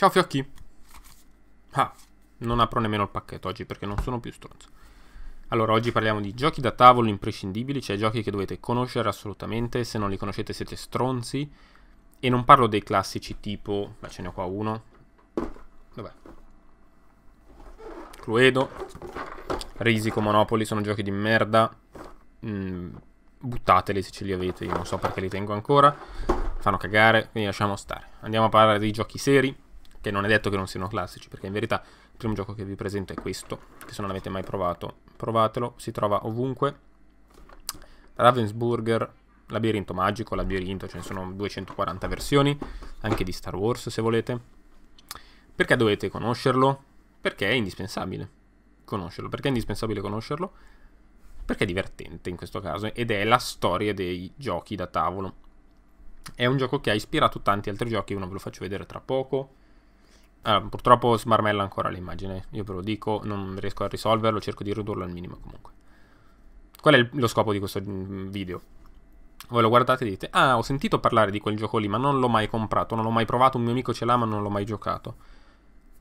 Ciao Fiocchi. Ah, non apro nemmeno il pacchetto oggi perché non sono più stronzo. Allora, oggi parliamo di giochi da tavolo imprescindibili, cioè giochi che dovete conoscere assolutamente, se non li conoscete siete stronzi. E non parlo dei classici tipo... Beh, ce ne ho qua uno. Dov'è? Cluedo. Risico, Monopoli, sono giochi di merda. Mm, buttateli se ce li avete, io non so perché li tengo ancora. Fanno cagare, quindi lasciamo stare. Andiamo a parlare dei giochi seri che non è detto che non siano classici, perché in verità il primo gioco che vi presento è questo, che se non l'avete mai provato, provatelo, si trova ovunque. Ravensburger, Labirinto Magico, Labirinto, ce ne sono 240 versioni, anche di Star Wars se volete. Perché dovete conoscerlo? Perché è indispensabile conoscerlo. Perché è indispensabile conoscerlo? Perché è divertente in questo caso ed è la storia dei giochi da tavolo. È un gioco che ha ispirato tanti altri giochi, uno ve lo faccio vedere tra poco allora, ehm, purtroppo smarmella ancora l'immagine, io ve lo dico, non riesco a risolverlo, cerco di ridurlo al minimo comunque. Qual è il, lo scopo di questo mm, video? Voi lo guardate e dite, ah ho sentito parlare di quel gioco lì ma non l'ho mai comprato, non l'ho mai provato, un mio amico ce l'ha ma non l'ho mai giocato.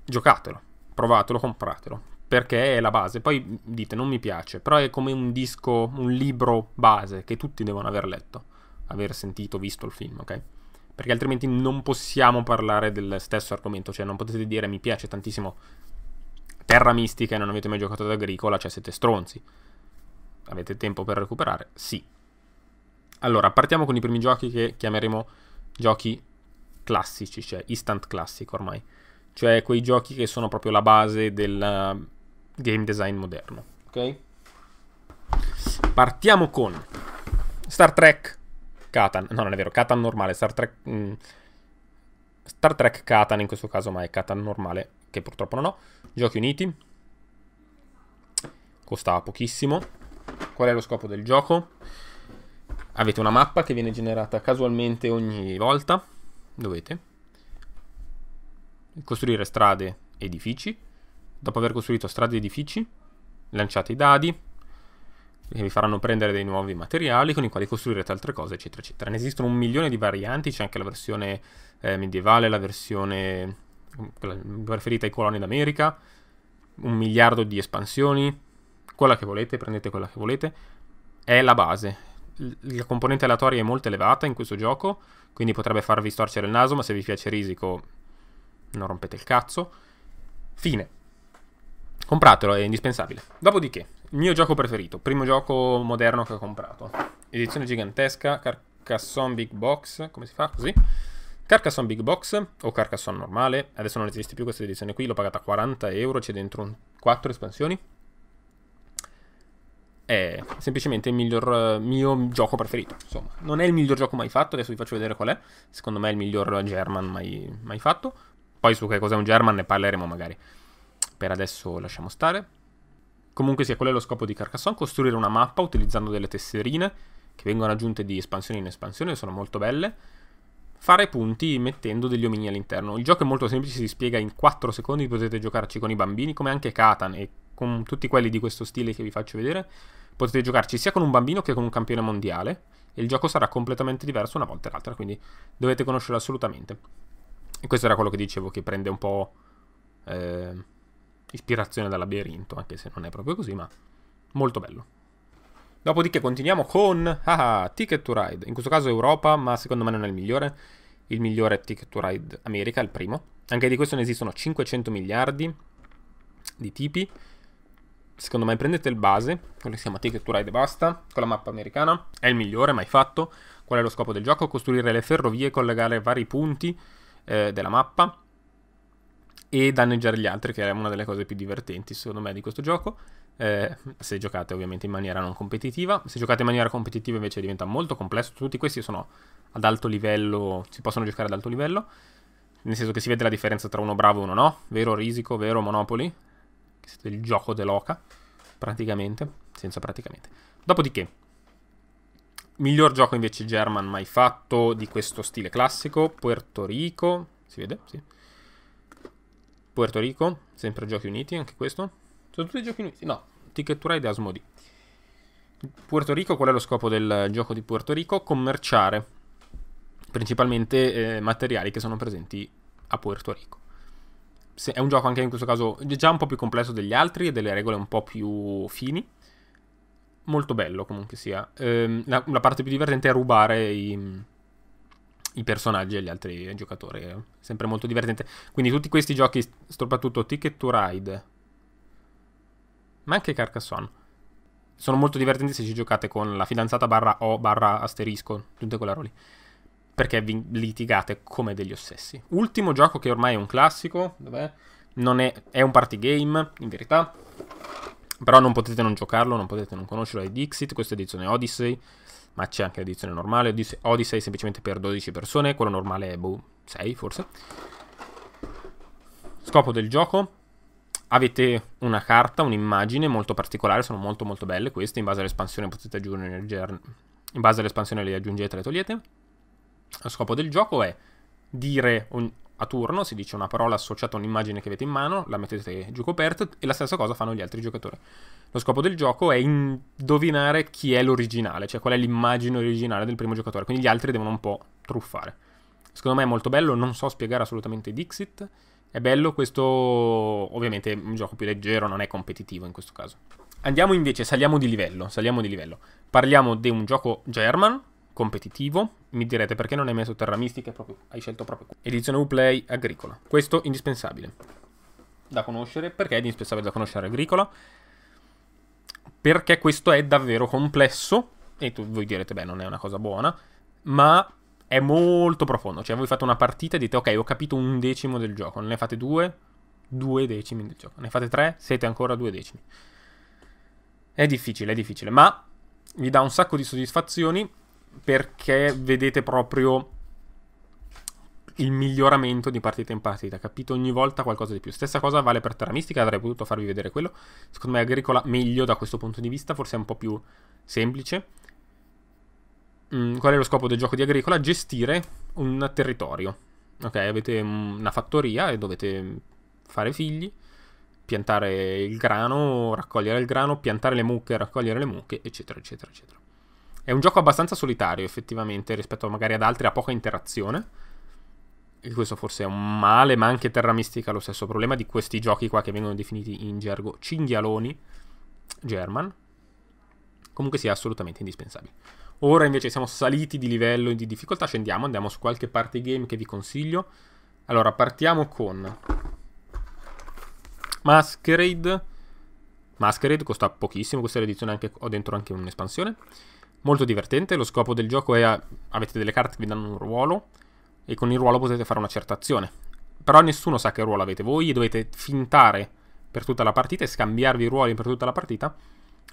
Giocatelo, provatelo, compratelo, perché è la base. Poi dite, non mi piace, però è come un disco, un libro base che tutti devono aver letto, aver sentito, visto il film, ok? perché altrimenti non possiamo parlare del stesso argomento, cioè non potete dire mi piace tantissimo Terra Mistica e non avete mai giocato ad Agricola, cioè siete stronzi. Avete tempo per recuperare? Sì. Allora, partiamo con i primi giochi che chiameremo giochi classici, cioè instant classic ormai, cioè quei giochi che sono proprio la base del eh, game design moderno, ok? Partiamo con Star Trek Katan. No, non è vero, Katan normale, Star Trek... Mh, mm, Star Trek Katan in questo caso, ma è Katan normale, che purtroppo non ho. Giochi uniti. Costa pochissimo. Qual è lo scopo del gioco? Avete una mappa che viene generata casualmente ogni volta. Dovete costruire strade, edifici. Dopo aver costruito strade edifici, lanciate i dadi che vi faranno prendere dei nuovi materiali con i quali costruirete altre cose, eccetera, eccetera. Ne esistono un milione di varianti, c'è anche la versione eh, medievale, la versione mm, preferita ai coloni d'America, un miliardo di espansioni, quella che volete, prendete quella che volete, è la base. L la componente aleatoria è molto elevata in questo gioco, quindi potrebbe farvi storcere il naso, ma se vi piace Risico non rompete il cazzo. Fine. Compratelo, è indispensabile. Dopodiché, mio gioco preferito, primo gioco moderno che ho comprato. Edizione gigantesca, Carcassonne Big Box, come si fa? Così. Carcassonne Big Box o Carcassonne normale, adesso non esiste più questa edizione qui, l'ho pagata 40 euro, c'è dentro un... 4 espansioni. È semplicemente il miglior mio gioco preferito, insomma. Non è il miglior gioco mai fatto, adesso vi faccio vedere qual è. Secondo me è il miglior German mai, mai fatto. Poi su che cos'è un German ne parleremo magari. Per adesso lasciamo stare. Comunque sia, quello è lo scopo di Carcassonne, costruire una mappa utilizzando delle tesserine che vengono aggiunte di espansione in espansione, sono molto belle, fare punti mettendo degli omini all'interno. Il gioco è molto semplice, si spiega in 4 secondi, potete giocarci con i bambini, come anche Katan e con tutti quelli di questo stile che vi faccio vedere, potete giocarci sia con un bambino che con un campione mondiale e il gioco sarà completamente diverso una volta e l'altra, quindi dovete conoscerlo assolutamente. E questo era quello che dicevo, che prende un po'... Eh ispirazione dal labirinto, anche se non è proprio così, ma molto bello. Dopodiché continuiamo con ah, ah, Ticket to Ride, in questo caso Europa, ma secondo me non è il migliore. Il migliore è Ticket to Ride America, il primo. Anche di questo ne esistono 500 miliardi di tipi. Secondo me prendete il base, quello che si chiama Ticket to Ride e basta, con la mappa americana. È il migliore mai fatto. Qual è lo scopo del gioco? Costruire le ferrovie, collegare vari punti eh, della mappa e danneggiare gli altri, che è una delle cose più divertenti secondo me di questo gioco. Eh, se giocate ovviamente in maniera non competitiva, se giocate in maniera competitiva invece diventa molto complesso. Tutti questi sono ad alto livello, si possono giocare ad alto livello, nel senso che si vede la differenza tra uno bravo e uno no, vero Risico, vero Monopoli, che è il gioco dell'oca, praticamente, senza praticamente. Dopodiché, miglior gioco invece German mai fatto di questo stile classico, Puerto Rico, si vede? Sì Puerto Rico, sempre Giochi Uniti, anche questo. Sono tutti Giochi Uniti, no, Ticket to Ride e Asmodi. Puerto Rico, qual è lo scopo del gioco di Puerto Rico? Commerciare principalmente eh, materiali che sono presenti a Puerto Rico. Se è un gioco anche in questo caso già un po' più complesso degli altri e delle regole un po' più fini. Molto bello comunque sia. Ehm, la, la, parte più divertente è rubare i, i personaggi e gli altri giocatori. sempre molto divertente. Quindi tutti questi giochi, soprattutto Ticket to Ride, ma anche Carcassonne, sono molto divertenti se ci giocate con la fidanzata barra O barra asterisco, tutte quelle roli. Perché vi litigate come degli ossessi. Ultimo gioco che ormai è un classico, dov'è? Non è, è un party game, in verità però non potete non giocarlo, non potete non conoscerlo. È Dixit, questa è edizione Odyssey, ma c'è anche edizione normale. Odyssey semplicemente per 12 persone, quello normale è boh, 6 forse. Scopo del gioco. Avete una carta, un'immagine molto particolare, sono molto molto belle queste, in base all'espansione potete aggiungere, in base all'espansione le aggiungete e le togliete. Lo scopo del gioco è dire a turno, si dice una parola associata a un'immagine che avete in mano, la mettete giù coperta e la stessa cosa fanno gli altri giocatori. Lo scopo del gioco è indovinare chi è l'originale, cioè qual è l'immagine originale del primo giocatore, quindi gli altri devono un po' truffare. Secondo me è molto bello, non so spiegare assolutamente Dixit, è bello questo, ovviamente è un gioco più leggero, non è competitivo in questo caso. Andiamo invece, saliamo di livello, saliamo di livello. Parliamo di un gioco German, competitivo. Mi direte perché non hai messo terra mistica, proprio, hai scelto proprio qui. Edizione Uplay agricola. Questo indispensabile da conoscere, perché è indispensabile da conoscere agricola? Perché questo è davvero complesso, e tu, voi direte, beh, non è una cosa buona, ma è molto profondo. Cioè, voi fate una partita e dite, ok, ho capito un decimo del gioco, ne fate due, due decimi del gioco, ne fate tre, siete ancora due decimi. È difficile, è difficile, ma vi dà un sacco di soddisfazioni perché vedete proprio il miglioramento di partita in partita, capito ogni volta qualcosa di più. Stessa cosa vale per Terra Mistica, avrei potuto farvi vedere quello. Secondo me Agricola meglio da questo punto di vista, forse è un po' più semplice. Mm, qual è lo scopo del gioco di Agricola? Gestire un territorio. Ok, avete una fattoria e dovete fare figli, piantare il grano, raccogliere il grano, piantare le mucche, raccogliere le mucche, eccetera, eccetera, eccetera. È un gioco abbastanza solitario, effettivamente, rispetto magari ad altri, ha poca interazione. E questo forse è un male, ma anche Terra Mistica ha lo stesso problema di questi giochi qua che vengono definiti in gergo cinghialoni German. Comunque sia assolutamente indispensabile. Ora invece siamo saliti di livello e di difficoltà, scendiamo, andiamo su qualche party game che vi consiglio. Allora, partiamo con Masquerade. Masquerade costa pochissimo, questa edizione anche, ho dentro anche un'espansione. Molto divertente, lo scopo del gioco è avete delle carte che vi danno un ruolo e con il ruolo potete fare una certa azione. Però nessuno sa che ruolo avete voi e dovete fintare per tutta la partita e scambiarvi i ruoli per tutta la partita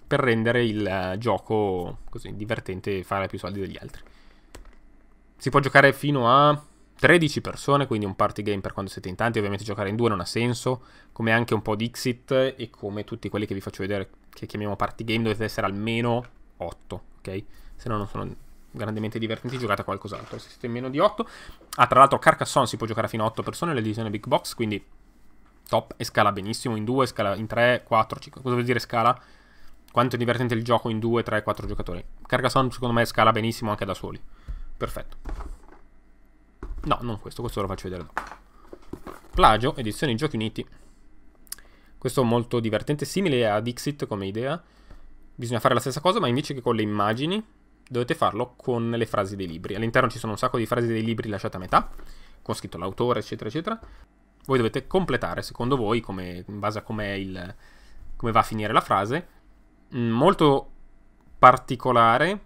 per rendere il eh, gioco così divertente e fare più soldi degli altri. Si può giocare fino a 13 persone, quindi un party game per quando siete in tanti, ovviamente giocare in due non ha senso, come anche un po' di Xit e come tutti quelli che vi faccio vedere che chiamiamo party game dovete essere almeno 8 ok? Se no non sono grandemente divertenti, giocate a qualcos'altro. Se siete meno di 8. Ah, tra l'altro Carcassonne si può giocare fino a 8 persone, l'edizione Big Box, quindi top e scala benissimo in 2, scala in 3, 4, 5. Cosa vuol dire scala? Quanto è divertente il gioco in 2, 3, 4 giocatori. Carcassonne secondo me scala benissimo anche da soli. Perfetto. No, non questo, questo lo faccio vedere dopo. Plagio, edizione Giochi Uniti. Questo è molto divertente, simile a Dixit come idea bisogna fare la stessa cosa, ma invece che con le immagini dovete farlo con le frasi dei libri. All'interno ci sono un sacco di frasi dei libri lasciate a metà, con scritto l'autore, eccetera, eccetera. Voi dovete completare, secondo voi, come, in base a come va a finire la frase. Mm, molto particolare,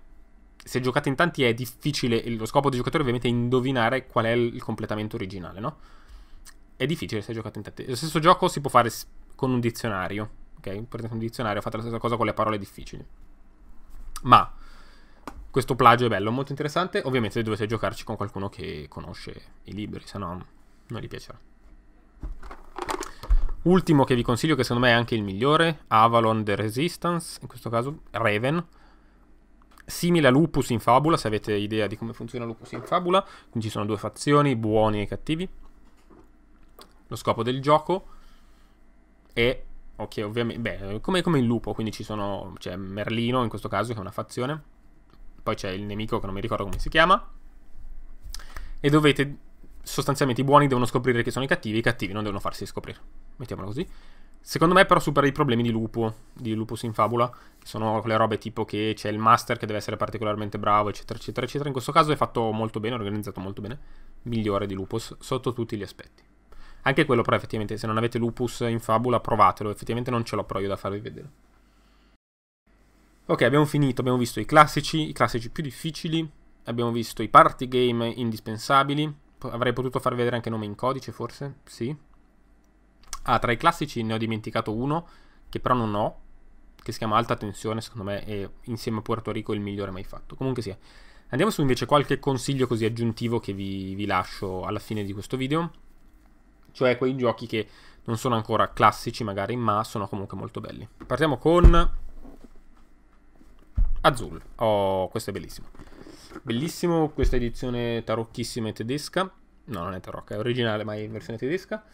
se giocate in tanti è difficile, lo scopo del giocatore ovviamente è indovinare qual è il completamento originale, no? È difficile se giocate in tanti. Lo stesso gioco si può fare con un dizionario, ok? Prendete un dizionario, fate la stessa cosa con le parole difficili. Ma questo plagio è bello, molto interessante. Ovviamente dovete giocarci con qualcuno che conosce i libri, se no non gli piacerà. Ultimo che vi consiglio, che secondo me è anche il migliore, Avalon The Resistance, in questo caso Raven. Simile a Lupus in Fabula, se avete idea di come funziona Lupus in Fabula. Quindi ci sono due fazioni, buoni e cattivi. Lo scopo del gioco è ok, ovviamente, beh, come, come, il lupo, quindi ci sono, c'è Merlino in questo caso che è una fazione, poi c'è il nemico che non mi ricordo come si chiama, e dovete, sostanzialmente i buoni devono scoprire che sono i cattivi, i cattivi non devono farsi scoprire, mettiamolo così. Secondo me però supera i problemi di Lupo, di Lupus in Fabula, che sono quelle robe tipo che c'è il master che deve essere particolarmente bravo, eccetera, eccetera, eccetera. In questo caso è fatto molto bene, organizzato molto bene, migliore di Lupus, sotto tutti gli aspetti. Anche quello però effettivamente, se non avete lupus in fabula provatelo, effettivamente non ce l'ho però io da farvi vedere. Ok, abbiamo finito, abbiamo visto i classici, i classici più difficili, abbiamo visto i party game indispensabili, avrei potuto far vedere anche nome in codice forse, sì. Ah, tra i classici ne ho dimenticato uno, che però non ho, che si chiama Alta Tensione, secondo me è insieme a Puerto Rico il migliore mai fatto. Comunque sia. Andiamo su invece qualche consiglio così aggiuntivo che vi, vi lascio alla fine di questo video cioè quei giochi che non sono ancora classici magari, ma sono comunque molto belli. Partiamo con Azul. Oh, questo è bellissimo. Bellissimo questa edizione tarocchissima e tedesca. No, non è tarocca, è originale, ma è in versione tedesca.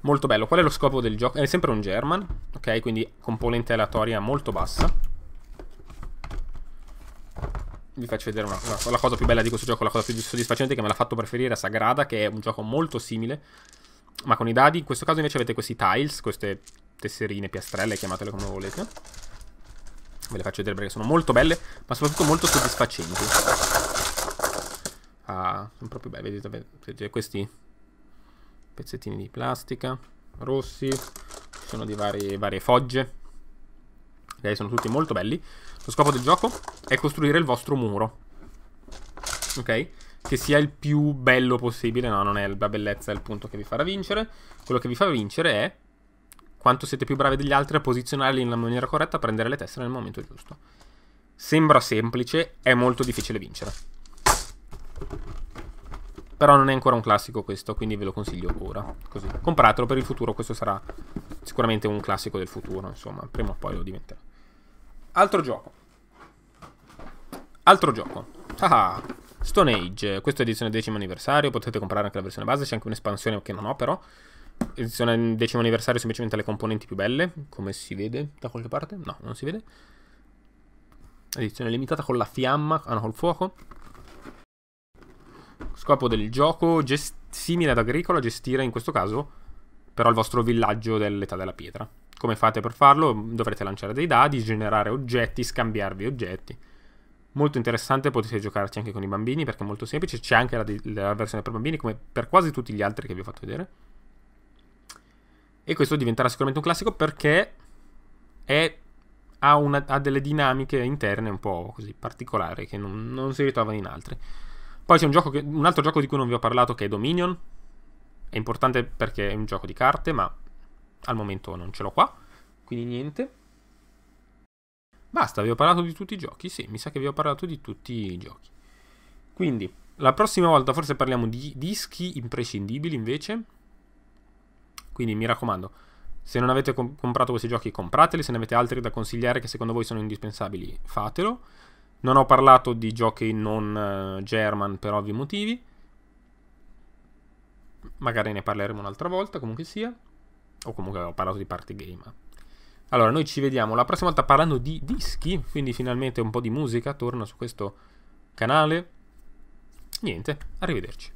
Molto bello. Qual è lo scopo del gioco? È sempre un German, ok? Quindi componente aleatoria molto bassa. Vi faccio vedere una, una, la cosa più bella di questo gioco, la cosa più soddisfacente che me l'ha fatto preferire a Sagrada, che è un gioco molto simile ma con i dadi. In questo caso invece avete questi tiles, queste tesserine, piastrelle, chiamatele come volete. Ve le faccio vedere perché sono molto belle, ma soprattutto molto soddisfacenti. Ah, sono proprio belle, vedete, vedete questi pezzettini di plastica rossi, ci sono di varie, varie fogge. Ok, sono tutti molto belli. Lo scopo del gioco è costruire il vostro muro. Ok? che sia il più bello possibile. No, non è la bellezza è il punto che vi farà vincere. Quello che vi fa vincere è quanto siete più bravi degli altri a posizionarli in maniera corretta, a prendere le teste nel momento giusto. Sembra semplice, è molto difficile vincere. Però non è ancora un classico questo, quindi ve lo consiglio ora. Così. Compratelo per il futuro, questo sarà sicuramente un classico del futuro, insomma, prima o poi lo diventerà. Altro gioco. Altro gioco. Ah, ah. Stone Age, questa è edizione decimo anniversario, potete comprare anche la versione base, c'è anche un'espansione che non ho però. Edizione decimo anniversario semplicemente le componenti più belle, come si vede da qualche parte? No, non si vede. Edizione limitata con la fiamma, ah no, col fuoco. Scopo del gioco, simile ad agricola, gestire in questo caso però il vostro villaggio dell'età della pietra. Come fate per farlo? Dovrete lanciare dei dadi, generare oggetti, scambiarvi oggetti molto interessante, potete giocarci anche con i bambini perché è molto semplice, c'è anche la, la versione per bambini come per quasi tutti gli altri che vi ho fatto vedere. E questo diventerà sicuramente un classico perché è ha, una, ha, delle dinamiche interne un po' così particolari che non, non si ritrovano in altri. Poi c'è un, gioco che, un altro gioco di cui non vi ho parlato che è Dominion. È importante perché è un gioco di carte, ma al momento non ce l'ho qua, quindi niente. Basta, vi ho parlato di tutti i giochi? Sì, mi sa che vi ho parlato di tutti i giochi. Quindi, la prossima volta forse parliamo di dischi imprescindibili invece. Quindi mi raccomando, se non avete comp comprato questi giochi comprateli, se ne avete altri da consigliare che secondo voi sono indispensabili fatelo. Non ho parlato di giochi non uh, German per ovvi motivi. Magari ne parleremo un'altra volta, comunque sia. O comunque ho parlato di party game. Allora, noi ci vediamo la prossima volta parlando di dischi, quindi finalmente un po' di musica torna su questo canale. Niente, arrivederci.